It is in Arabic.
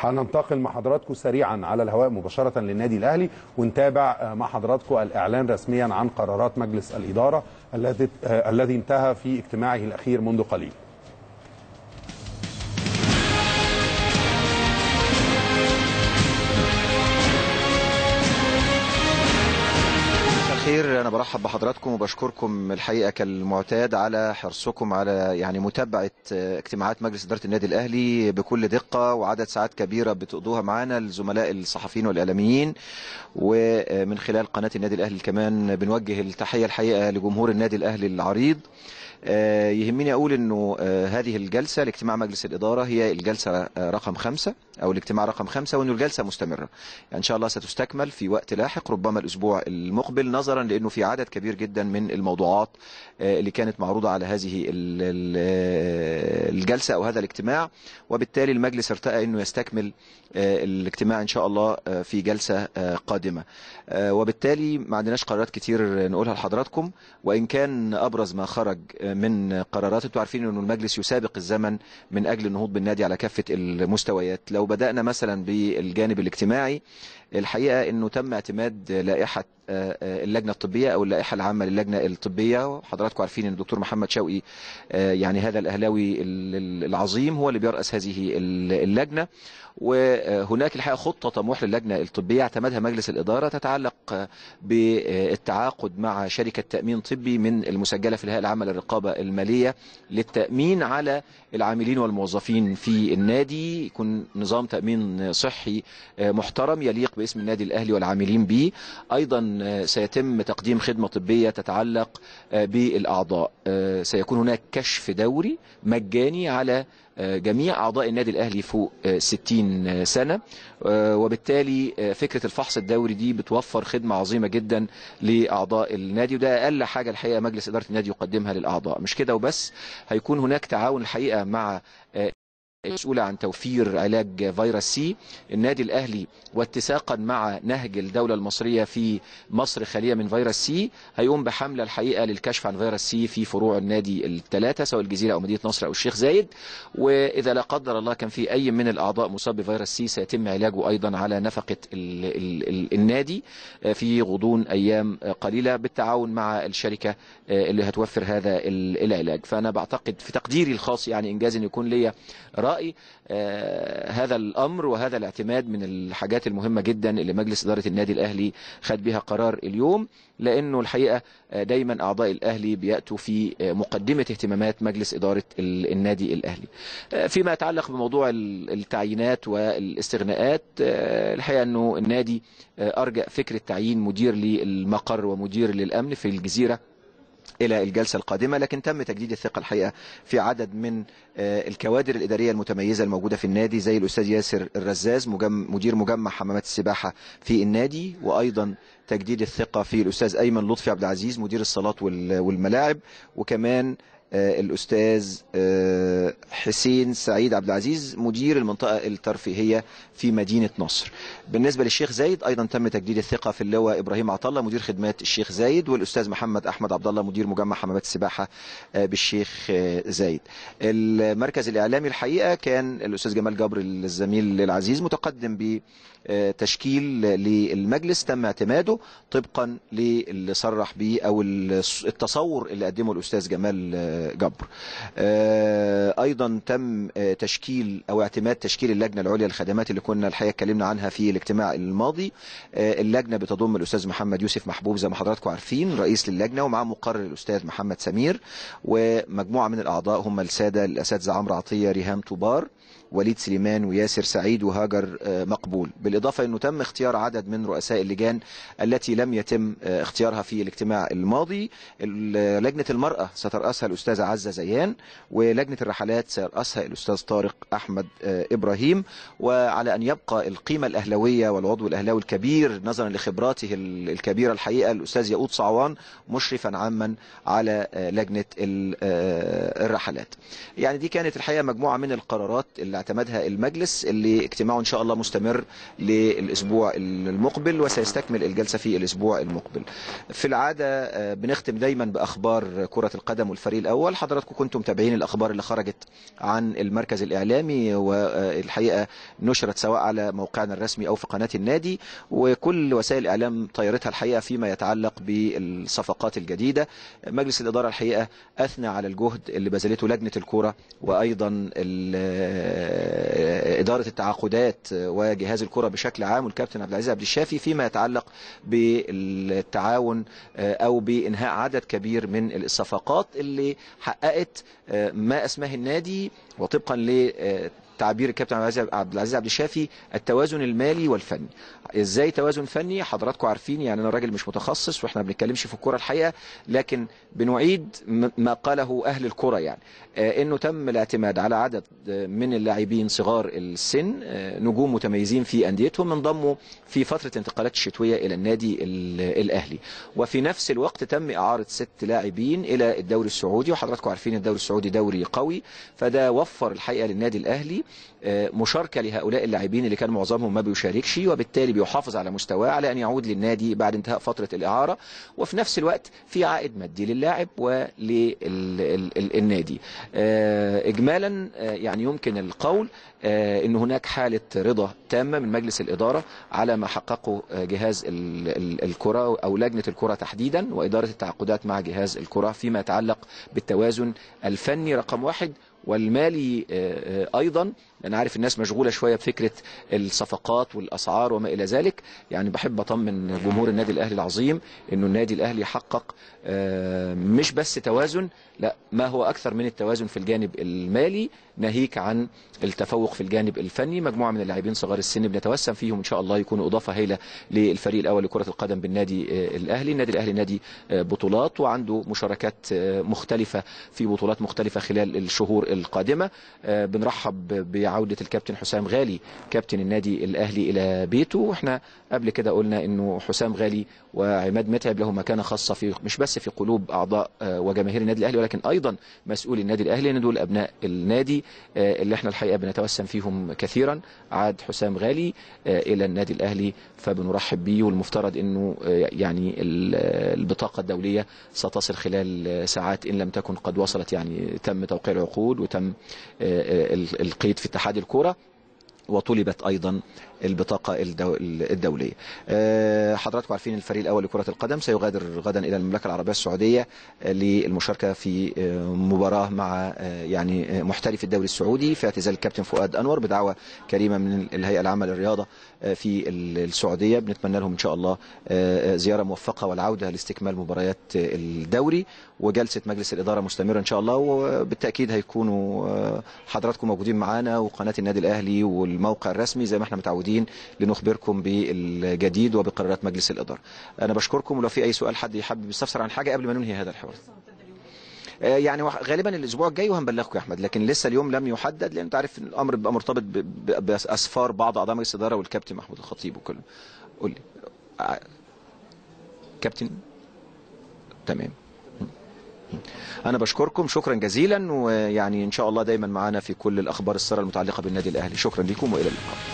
هننتقل مع حضراتكم سريعا على الهواء مباشرة للنادي الأهلي ونتابع آه، مع حضراتكم الإعلان رسميا عن قرارات مجلس الإدارة الذي آه، انتهى في اجتماعه الأخير منذ قليل الخير انا برحب بحضراتكم وبشكركم الحقيقه كالمعتاد على حرصكم على يعني متابعه اجتماعات مجلس اداره النادي الاهلي بكل دقه وعدد ساعات كبيره بتقضوها معانا الزملاء الصحفيين والاعلاميين ومن خلال قناه النادي الاهلي كمان بنوجه التحيه الحقيقه لجمهور النادي الاهلي العريض آه، يهمني أقول أنه آه، هذه الجلسة الاجتماع مجلس الإدارة هي الجلسة رقم خمسة أو الاجتماع رقم خمسة وأنه الجلسة مستمرة يعني إن شاء الله ستستكمل في وقت لاحق ربما الأسبوع المقبل نظرا لأنه في عدد كبير جدا من الموضوعات آه، اللي كانت معروضة على هذه الجلسة أو هذا الاجتماع وبالتالي المجلس ارتأى أنه يستكمل الاجتماع إن شاء الله في جلسة قادمة وبالتالي ما عندناش قرارات كتير نقولها لحضراتكم وإن كان أبرز ما خرج من قرارات انتوا عارفين انه المجلس يسابق الزمن من اجل النهوض بالنادي على كافه المستويات لو بدانا مثلا بالجانب الاجتماعي الحقيقة أنه تم اعتماد لائحة آه، آه، اللجنة الطبية أو اللائحة العامة للجنة الطبية وحضراتكم عارفين أن الدكتور محمد شوقي آه، يعني هذا الأهلاوي العظيم هو اللي بيرأس هذه اللجنة وهناك الحقيقة خطة طموح للجنة الطبية اعتمدها مجلس الإدارة تتعلق بالتعاقد مع شركة تأمين طبي من المسجلة في الهيئة العامة للرقابة المالية للتأمين على العاملين والموظفين في النادي يكون نظام تأمين صحي محترم يليق باسم النادي الأهلي والعاملين به أيضا آه، سيتم تقديم خدمة طبية تتعلق آه، بالأعضاء آه، سيكون هناك كشف دوري مجاني على جميع أعضاء النادي الأهلي فوق 60 سنة وبالتالي فكرة الفحص الدوري دي بتوفر خدمة عظيمة جدا لأعضاء النادي وده أقل حاجة الحقيقة مجلس إدارة النادي يقدمها للأعضاء مش كده وبس هيكون هناك تعاون الحقيقة مع المسؤولة عن توفير علاج فيروس سي النادي الأهلي واتساقا مع نهج الدولة المصرية في مصر خالية من فيروس سي هيقوم بحملة الحقيقة للكشف عن فيروس سي في فروع النادي الثلاثة سواء الجزيرة أو مدينة نصر أو الشيخ زايد وإذا لا قدر الله كان في أي من الأعضاء مصاب بفيروس سي سيتم علاجه أيضا على نفقة الـ الـ الـ النادي آه، في غضون أيام قليلة بالتعاون مع الشركة آه، اللي هتوفر هذا العلاج فأنا بعتقد في تقديري الخاص يعني إنجاز أن يكون ليا رأي رأي آه، هذا الأمر وهذا الاعتماد من الحاجات المهمة جدا اللي مجلس إدارة النادي الأهلي خد بها قرار اليوم لأنه الحقيقة آه، دايما أعضاء الأهلي بيأتوا في آه، مقدمة اهتمامات مجلس إدارة النادي الأهلي فيما يتعلق بموضوع التعيينات والاستغناءات الحقيقة أنه النادي أرجأ فكرة تعيين مدير للمقر ومدير للأمن في الجزيرة إلى الجلسة القادمة لكن تم تجديد الثقة الحقيقة في عدد من آه، الكوادر الإدارية المتميزة الموجودة في النادي زي الأستاذ ياسر الرزاز مجم مدير مجمع حمامات السباحة في النادي وأيضا تجديد الثقة في الأستاذ أيمن لطفي عبد العزيز مدير الصالات والملاعب وكمان آه، الأستاذ آه، حسين سعيد عبد العزيز مدير المنطقة الترفيهية في مدينة نصر بالنسبة للشيخ زايد أيضا تم تجديد الثقة في اللواء إبراهيم عطلة مدير خدمات الشيخ زايد والأستاذ محمد أحمد عبد الله مدير مجمع حمامات السباحة آه، بالشيخ زايد المركز الإعلامي الحقيقة كان الأستاذ جمال جبر الزميل العزيز متقدم بتشكيل للمجلس تم اعتماده طبقا للي صرح به أو التصور اللي قدمه الأستاذ جمال جبر آه، ايضا تم آه، تشكيل او اعتماد تشكيل اللجنه العليا للخدمات اللي كنا الحقيقه اتكلمنا عنها في الاجتماع الماضي آه، اللجنه بتضم الاستاذ محمد يوسف محبوب زي ما حضراتكم عارفين رئيس للجنه ومعاه مقرر الاستاذ محمد سمير ومجموعه من الاعضاء هم الساده الاساتذه عمرو عطيه ريهام توبار وليد سليمان وياسر سعيد وهاجر آه، مقبول بالإضافة أنه تم اختيار عدد من رؤساء اللجان التي لم يتم آه، اختيارها في الاجتماع الماضي لجنة المرأة سترأسها الأستاذة عزة زيان ولجنة الرحلات سيرأسها الأستاذ طارق أحمد آه، إبراهيم وعلى أن يبقى القيمة الأهلوية والعضو الأهلاوي الكبير نظرا لخبراته الكبيرة الحقيقة الأستاذ يقود صعوان مشرفا عاما على لجنة الرحلات يعني دي كانت الحقيقة مجموعة من القرارات اللي اعتمدها المجلس اللي اجتماعه ان شاء الله مستمر للاسبوع المقبل وسيستكمل الجلسه في الاسبوع المقبل في العاده آه، بنختم دايما باخبار كره القدم والفريق الاول حضراتكم كنتم متابعين الاخبار اللي خرجت عن المركز الاعلامي والحقيقه نشرت سواء على موقعنا الرسمي او في قناه النادي وكل وسائل الاعلام طيرتها الحقيقه فيما يتعلق بالصفقات الجديده مجلس الاداره الحقيقه اثنى على الجهد اللي بذلته لجنه الكوره وايضا إدارة التعاقدات وجهاز الكرة بشكل عام والكابتن عبد العزيز عبد الشافي فيما يتعلق بالتعاون آه، أو بإنهاء عدد كبير من الصفقات اللي حققت آه، ما أسماه النادي وطبقا ل آه، تعبير الكابتن عبد العزيز عبد الشافي التوازن المالي والفني ازاي توازن فني حضراتكم عارفين يعني انا راجل مش متخصص واحنا ما بنتكلمش في الكوره الحقيقه لكن بنعيد ما قاله اهل الكوره يعني آه، انه تم الاعتماد على عدد آه، من اللاعبين صغار السن آه، نجوم متميزين في انديتهم انضموا في فتره انتقالات الشتويه الى النادي الاهلي وفي نفس الوقت تم اعاره ست لاعبين الى الدوري السعودي وحضراتكم عارفين الدوري السعودي دوري قوي فده وفر الحقيقه للنادي الاهلي آه، مشاركة لهؤلاء اللاعبين اللي كان معظمهم ما بيشاركش وبالتالي بيحافظ على مستواه على أن يعود للنادي بعد انتهاء فترة الإعارة وفي نفس الوقت في عائد مادي للاعب وللنادي آه، إجمالا آه، يعني يمكن القول أن هناك حالة رضا تامة من مجلس الإدارة على ما حققه جهاز الكرة أو لجنة الكرة تحديدا وإدارة التعاقدات مع جهاز الكرة فيما يتعلق بالتوازن الفني رقم واحد والمالي آه، آه، أيضا انا عارف الناس مشغوله شويه بفكره الصفقات والاسعار وما الى ذلك يعني بحب اطمن جمهور النادي الاهلي العظيم انه النادي الاهلي حقق آه، مش بس توازن لا ما هو اكثر من التوازن في الجانب المالي ناهيك عن التفوق في الجانب الفني مجموعه من اللاعبين صغار السن بنتوسم فيهم ان شاء الله يكونوا اضافه هائله للفريق الاول لكره القدم بالنادي آه، الاهلي النادي الاهلي نادي آه، بطولات وعنده مشاركات مختلفه في بطولات مختلفه خلال الشهور القادمه بنرحب بيع عودة الكابتن حسام غالي كابتن النادي الأهلي إلى بيته وإحنا قبل كده قلنا إنه حسام غالي وعماد متعب له مكانة خاصة في مش بس في قلوب أعضاء آه، وجماهير النادي الأهلي ولكن أيضا مسؤول النادي الأهلي أن دول أبناء النادي آه، اللي إحنا الحقيقة بنتوسم فيهم كثيرا عاد حسام غالي آه، إلى النادي الأهلي فبنرحب بيه والمفترض إنه يعني البطاقة الدولية ستصل خلال ساعات إن لم تكن قد وصلت يعني تم توقيع العقود وتم القيد في التحقيق اتحاد الكورة وطلبت أيضا البطاقة الدولية آه، حضراتكم عارفين الفريق الأول لكرة القدم سيغادر غدا إلى المملكة العربية السعودية آه، للمشاركة في آه، مباراة مع يعني محترف الدوري السعودي في اعتزال الكابتن فؤاد أنور بدعوة كريمة من الهيئة العامة للرياضة في السعودية بنتمنى لهم إن شاء الله زيارة موفقة والعودة لاستكمال مباريات الدوري وجلسة مجلس الإدارة مستمرة إن شاء الله وبالتأكيد هيكونوا حضراتكم موجودين معانا وقناة النادي الأهلي والموقع الرسمي زي ما احنا متعودين الجايين لنخبركم بالجديد وبقرارات مجلس الإدارة أنا بشكركم ولو في أي سؤال حد يحب يستفسر عن حاجة قبل ما ننهي هذا الحوار آه، يعني غالبا الاسبوع الجاي وهنبلغكم يا احمد لكن لسه اليوم لم يحدد لان انت عارف الامر بيبقى مرتبط باسفار بعض اعضاء مجلس الاداره والكابتن محمود الخطيب وكله قول لي آه، كابتن تمام انا بشكركم شكرا جزيلا ويعني ان شاء الله دايما معانا في كل الاخبار الساره المتعلقه بالنادي الاهلي شكرا لكم والى اللقاء